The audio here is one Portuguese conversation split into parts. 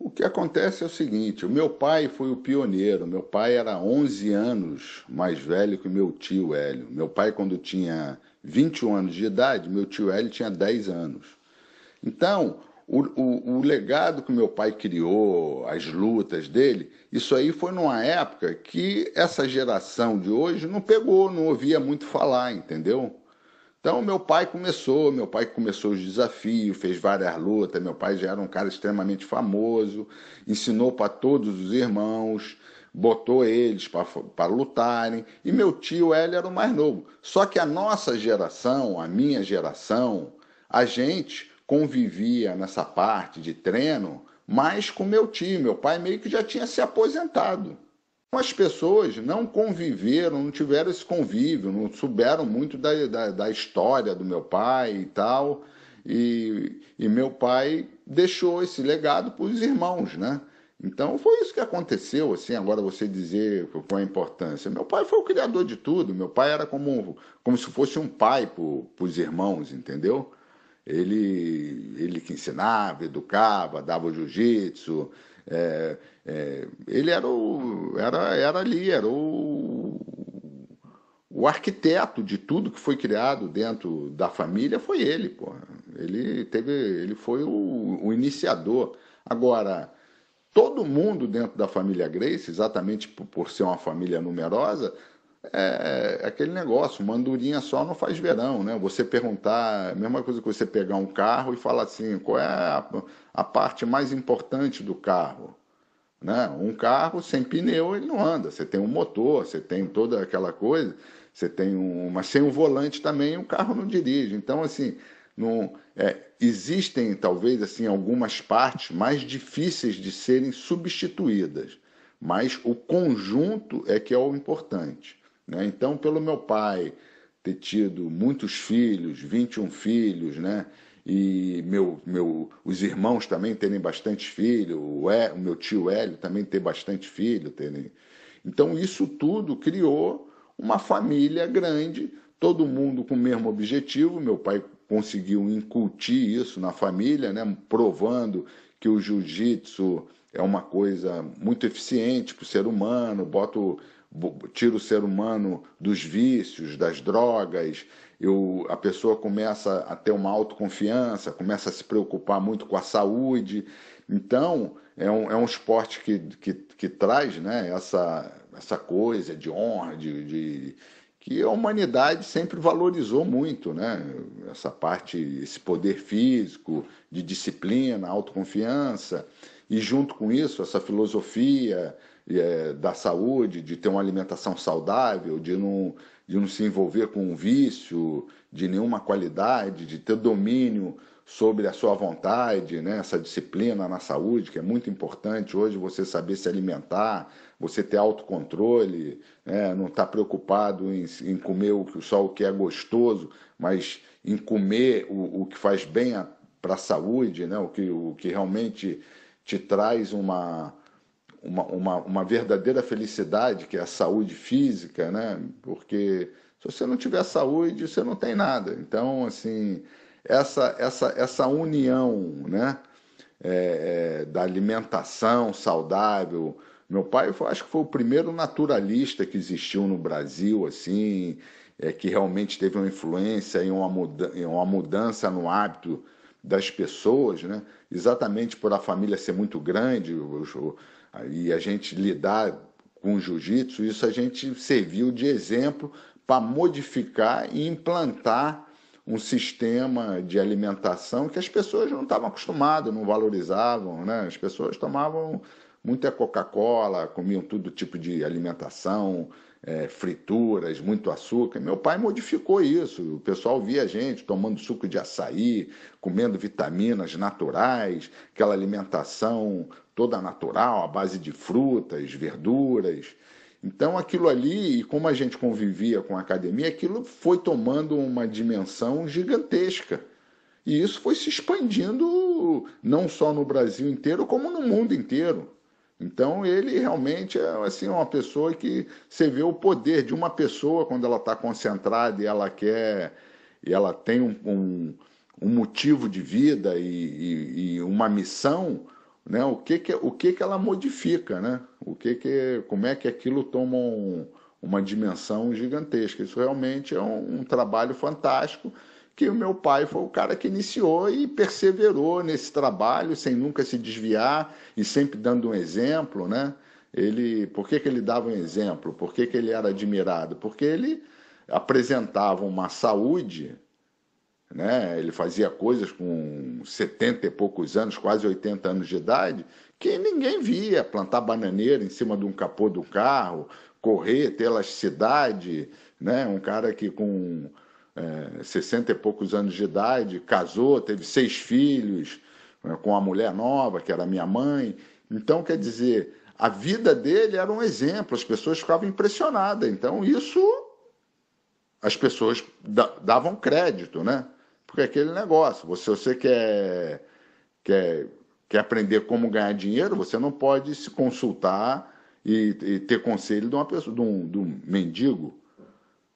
O que acontece é o seguinte, o meu pai foi o pioneiro, meu pai era 11 anos mais velho que meu tio Hélio. Meu pai quando tinha 21 anos de idade, meu tio Hélio tinha 10 anos. Então, o, o, o, legado que meu pai criou, as lutas dele, isso aí foi numa época que essa geração de hoje não pegou, não ouvia muito falar, entendeu? Então meu pai começou, meu pai começou os desafios, fez várias lutas, meu pai já era um cara extremamente famoso, ensinou para todos os irmãos, botou eles para lutarem, e meu tio ele era o mais novo. Só que a nossa geração, a minha geração, a gente convivia nessa parte de treino mais com meu tio, meu pai meio que já tinha se aposentado as pessoas não conviveram, não tiveram esse convívio, não souberam muito da, da, da história do meu pai e tal. E, e meu pai deixou esse legado para os irmãos, né? Então foi isso que aconteceu, assim, agora você dizer qual a importância. Meu pai foi o criador de tudo, meu pai era como, como se fosse um pai para os irmãos, entendeu? ele, ele que ensinava, educava, dava jiu-jitsu. É, é, ele era, o, era, era ali, era o, o arquiteto de tudo que foi criado dentro da família foi ele, porra. Ele, teve, ele foi o, o iniciador. Agora, todo mundo dentro da família Grace, exatamente por, por ser uma família numerosa, é, é aquele negócio, uma andurinha só não faz verão, né? Você perguntar, é mesma coisa que você pegar um carro e falar assim, qual é a, a parte mais importante do carro? Né? Um carro sem pneu ele não anda, você tem um motor, você tem toda aquela coisa, você tem um, mas sem o um volante também o carro não dirige. Então assim, não, é, existem talvez assim algumas partes mais difíceis de serem substituídas, mas o conjunto é que é o importante. Né? Então, pelo meu pai ter tido muitos filhos, 21 filhos, né? e meu, meu, os irmãos também terem bastante filho, o, é o meu tio Hélio também ter bastante filho. Terem... Então, isso tudo criou uma família grande, todo mundo com o mesmo objetivo. Meu pai conseguiu incutir isso na família, né? provando que o jiu-jitsu é uma coisa muito eficiente para o ser humano, bota tira o ser humano dos vícios, das drogas, eu, a pessoa começa a ter uma autoconfiança, começa a se preocupar muito com a saúde. Então, é um, é um esporte que, que, que traz né, essa, essa coisa de honra, de, de que a humanidade sempre valorizou muito, né? Essa parte, esse poder físico, de disciplina, autoconfiança. E junto com isso, essa filosofia é, da saúde, de ter uma alimentação saudável, de não, de não se envolver com um vício, de nenhuma qualidade, de ter domínio sobre a sua vontade, né? essa disciplina na saúde, que é muito importante hoje você saber se alimentar, você ter autocontrole, né? não estar tá preocupado em, em comer o, só o que é gostoso, mas em comer o, o que faz bem para a saúde, né? o, que, o que realmente te traz uma, uma, uma, uma, verdadeira felicidade, que é a saúde física, né? Porque se você não tiver saúde, você não tem nada. Então, assim, essa, essa, essa união, né? É, é, da alimentação saudável. Meu pai, eu acho que foi o primeiro naturalista que existiu no Brasil, assim, é, que realmente teve uma influência e uma, muda uma mudança no hábito das pessoas, né? exatamente por a família ser muito grande e a gente lidar com o jiu-jitsu, isso a gente serviu de exemplo para modificar e implantar um sistema de alimentação que as pessoas não estavam acostumadas, não valorizavam, né? As pessoas tomavam muita Coca-Cola, comiam todo tipo de alimentação, é, frituras, muito açúcar. Meu pai modificou isso. O pessoal via a gente tomando suco de açaí, comendo vitaminas naturais, aquela alimentação toda natural, à base de frutas, verduras. Então aquilo ali, e como a gente convivia com a academia, aquilo foi tomando uma dimensão gigantesca. E isso foi se expandindo não só no Brasil inteiro, como no mundo inteiro. Então ele realmente é assim uma pessoa que você vê o poder de uma pessoa quando ela está concentrada e ela quer e ela tem um, um, um motivo de vida e, e, e, uma missão, né? O que que o que que ela modifica, né? O que que como é que aquilo toma um, uma dimensão gigantesca? Isso realmente é um, um trabalho fantástico que o meu pai foi o cara que iniciou e perseverou nesse trabalho sem nunca se desviar e sempre dando um exemplo, né? Ele, por que, que ele dava um exemplo? Por que, que ele era admirado? Porque ele apresentava uma saúde, né? Ele fazia coisas com 70 e poucos anos, quase 80 anos de idade, que ninguém via, plantar bananeira em cima de um capô do carro, correr ter elasticidade. né? Um cara que com é, 60 e poucos anos de idade, casou, teve seis filhos é, com uma mulher nova, que era minha mãe. Então, quer dizer, a vida dele era um exemplo, as pessoas ficavam impressionadas. Então, isso as pessoas davam crédito, né? Porque é aquele negócio, você, você quer, quer, quer aprender como ganhar dinheiro, você não pode se consultar e, e ter conselho de uma pessoa, de um, de um mendigo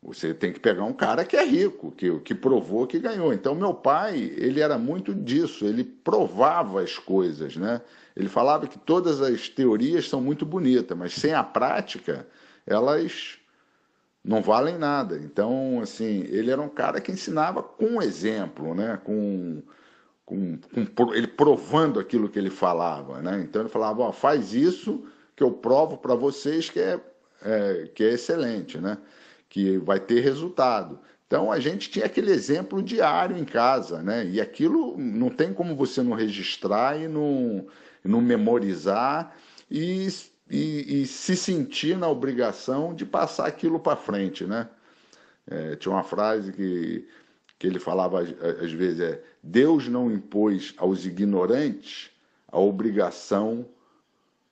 você tem que pegar um cara que é rico, que, que provou que ganhou. Então, meu pai, ele era muito disso, ele provava as coisas, né? Ele falava que todas as teorias são muito bonitas, mas sem a prática, elas não valem nada. Então, assim, ele era um cara que ensinava com exemplo, né? Com, com, com ele provando aquilo que ele falava, né? Então, ele falava, ó, faz isso que eu provo para vocês que é, é, que é excelente, né? que vai ter resultado. Então a gente tinha aquele exemplo diário em casa, né? E aquilo não tem como você não registrar e não, não memorizar e, e, e se sentir na obrigação de passar aquilo para frente, né? É, tinha uma frase que, que ele falava às vezes é Deus não impôs aos ignorantes a obrigação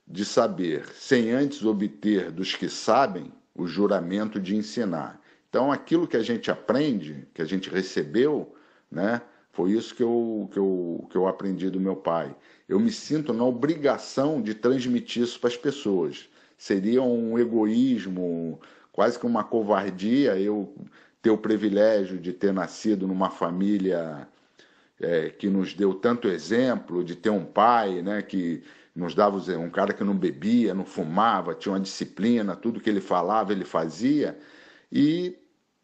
de saber, sem antes obter dos que sabem o juramento de ensinar. Então, aquilo que a gente aprende, que a gente recebeu, né, foi isso que eu, que, eu, que eu aprendi do meu pai. Eu me sinto na obrigação de transmitir isso para as pessoas. Seria um egoísmo, quase que uma covardia, eu ter o privilégio de ter nascido numa família é, que nos deu tanto exemplo, de ter um pai né, que nos dava um cara que não bebia, não fumava, tinha uma disciplina, tudo que ele falava ele fazia, e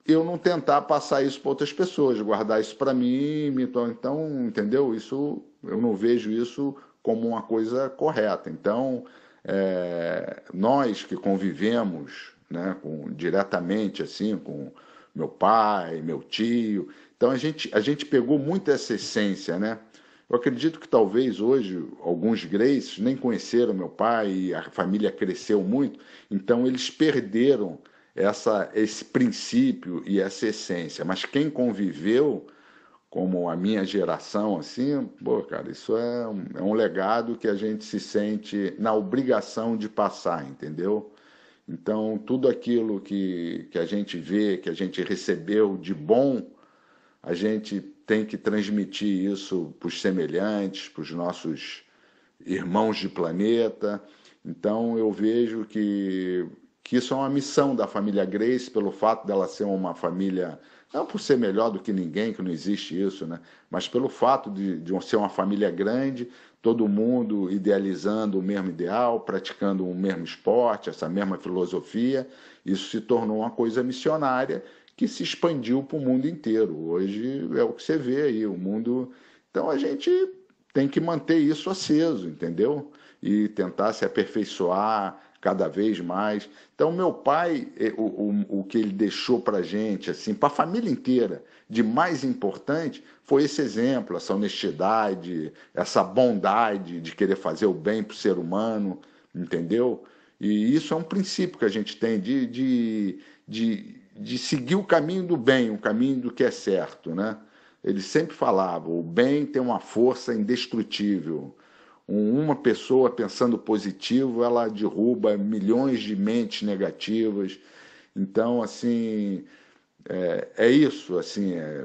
eu não tentar passar isso para outras pessoas, guardar isso para mim, então, entendeu? Isso eu não vejo isso como uma coisa correta. Então, é, nós que convivemos, né, com, diretamente assim, com meu pai, meu tio, então a gente a gente pegou muito essa essência, né? Eu acredito que talvez hoje alguns Graces nem conheceram meu pai, e a família cresceu muito, então eles perderam essa, esse princípio e essa essência. Mas quem conviveu, como a minha geração, assim, pô, cara, isso é um, é um legado que a gente se sente na obrigação de passar, entendeu? Então, tudo aquilo que, que a gente vê, que a gente recebeu de bom, a gente tem que transmitir isso para os semelhantes, para os nossos irmãos de planeta. Então eu vejo que, que isso é uma missão da família Grace, pelo fato dela ser uma família, não por ser melhor do que ninguém, que não existe isso, né? mas pelo fato de, de ser uma família grande, todo mundo idealizando o mesmo ideal, praticando o mesmo esporte, essa mesma filosofia, isso se tornou uma coisa missionária que se expandiu para o mundo inteiro. Hoje é o que você vê aí, o mundo. Então a gente tem que manter isso aceso, entendeu? E tentar se aperfeiçoar cada vez mais. Então meu pai, eh, o, o, o que ele deixou para gente, assim, para a família inteira, de mais importante, foi esse exemplo, essa honestidade, essa bondade de querer fazer o bem para o ser humano, entendeu? E isso é um princípio que a gente tem de, de, de de seguir o caminho do bem, o caminho do que é certo, né? Ele sempre falava: o bem tem uma força indestrutível. Uma pessoa pensando positivo, ela derruba milhões de mentes negativas. Então, assim, é, é isso, assim, é,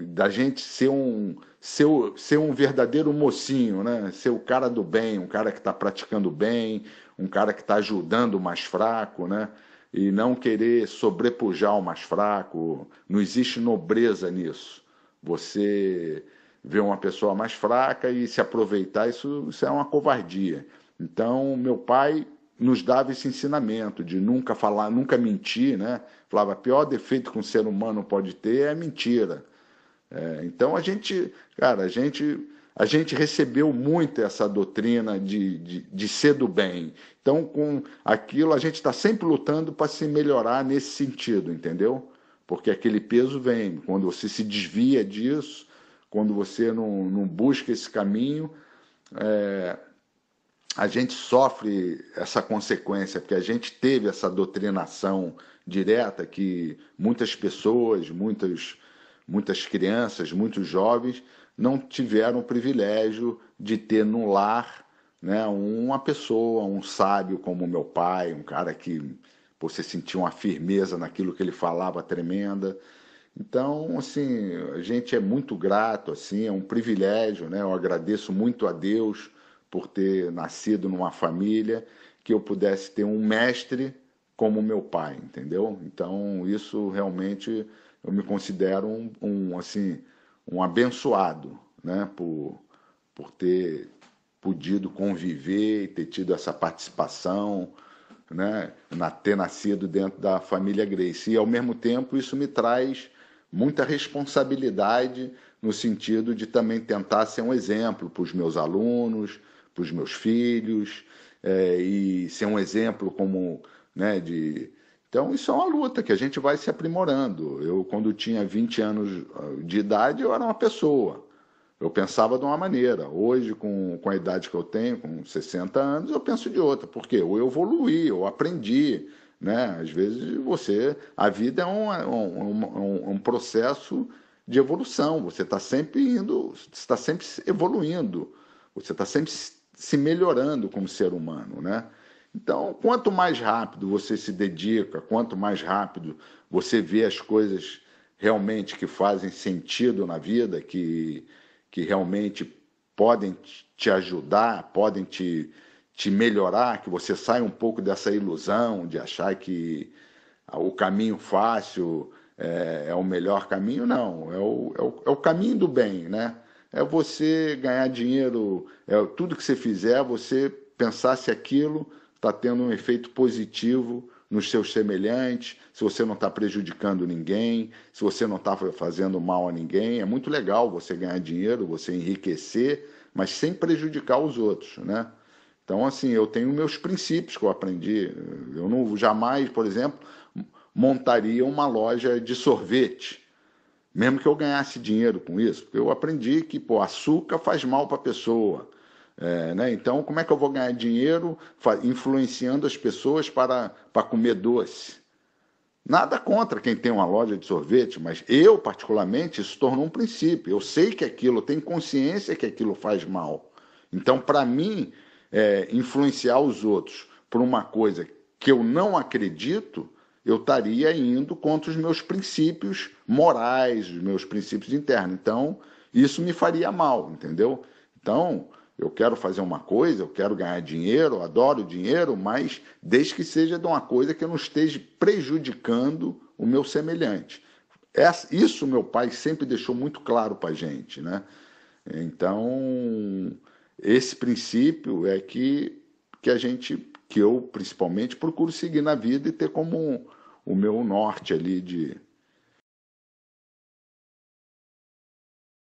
da gente ser um, ser, ser um verdadeiro mocinho, né? Ser o cara do bem, um cara que está praticando bem, um cara que está ajudando o mais fraco, né? e não querer sobrepujar o mais fraco. Não existe nobreza nisso. Você ver uma pessoa mais fraca e se aproveitar, isso, isso é uma covardia. Então, meu pai nos dava esse ensinamento de nunca falar, nunca mentir, né? Falava, pior defeito que um ser humano pode ter é mentira. É, então a gente, cara, a gente a gente recebeu muito essa doutrina de, de, de ser do bem. Então, com aquilo, a gente está sempre lutando para se melhorar nesse sentido, entendeu? Porque aquele peso vem. Quando você se desvia disso, quando você não, não busca esse caminho, é, a gente sofre essa consequência, porque a gente teve essa doutrinação direta que muitas pessoas, muitas, muitas crianças, muitos jovens não tiveram o privilégio de ter no lar né, uma pessoa, um sábio como meu pai, um cara que você sentia uma firmeza naquilo que ele falava tremenda. Então, assim, a gente é muito grato, assim, é um privilégio, né? Eu agradeço muito a Deus por ter nascido numa família que eu pudesse ter um mestre como meu pai, entendeu? Então, isso realmente eu me considero um, um assim, um abençoado, né, por, por ter podido conviver e ter tido essa participação, né, na, ter nascido dentro da família Grace. E, ao mesmo tempo, isso me traz muita responsabilidade no sentido de também tentar ser um exemplo para os meus alunos, para os meus filhos, é, e ser um exemplo como né, de, então, isso é uma luta que a gente vai se aprimorando. Eu, quando tinha 20 anos ah, de idade, eu era uma pessoa. Eu pensava de uma maneira. Hoje, com, com a idade que eu tenho, com 60 anos, eu penso de outra. Porque eu evoluí, eu aprendi. Né? Às vezes, você. A vida é um, é um, é um, é um processo de evolução. Você está sempre indo, está sempre evoluindo. Você está sempre se melhorando como ser humano, né? Então, quanto mais rápido você se dedica, quanto mais rápido você vê as coisas realmente que fazem sentido na vida, que, que realmente podem te ajudar, podem te, te melhorar, que você saia um pouco dessa ilusão de achar que o caminho fácil é, é o melhor caminho, não. É o, é o, é o caminho do bem, né? é você ganhar dinheiro, é tudo que você fizer, é você pensar se aquilo está tendo um efeito positivo nos seus semelhantes, se você não está prejudicando ninguém, se você não está fazendo mal a ninguém. É muito legal você ganhar dinheiro, você enriquecer, mas sem prejudicar os outros, né? Então, assim, eu tenho meus princípios que eu aprendi. Eu não jamais, por exemplo, montaria uma loja de sorvete, mesmo que eu ganhasse dinheiro com isso, porque eu aprendi que, pô, açúcar faz mal para a pessoa é, né? Então, como é que eu vou ganhar dinheiro influenciando as pessoas para, para comer doce? Nada contra quem tem uma loja de sorvete, mas eu, particularmente, isso tornou um princípio. Eu sei que aquilo, tenho consciência que aquilo faz mal. Então, para mim, é, influenciar os outros por uma coisa que eu não acredito, eu estaria indo contra os meus princípios morais, os meus princípios internos. Então, isso me faria mal, entendeu? Então, eu quero fazer uma coisa, eu quero ganhar dinheiro, eu adoro dinheiro, mas desde que seja de uma coisa que eu não esteja prejudicando o meu semelhante. isso meu pai sempre deixou muito claro para a gente, né? Então, esse princípio é que, que a gente, que eu principalmente, procuro seguir na vida e ter como o meu norte ali de,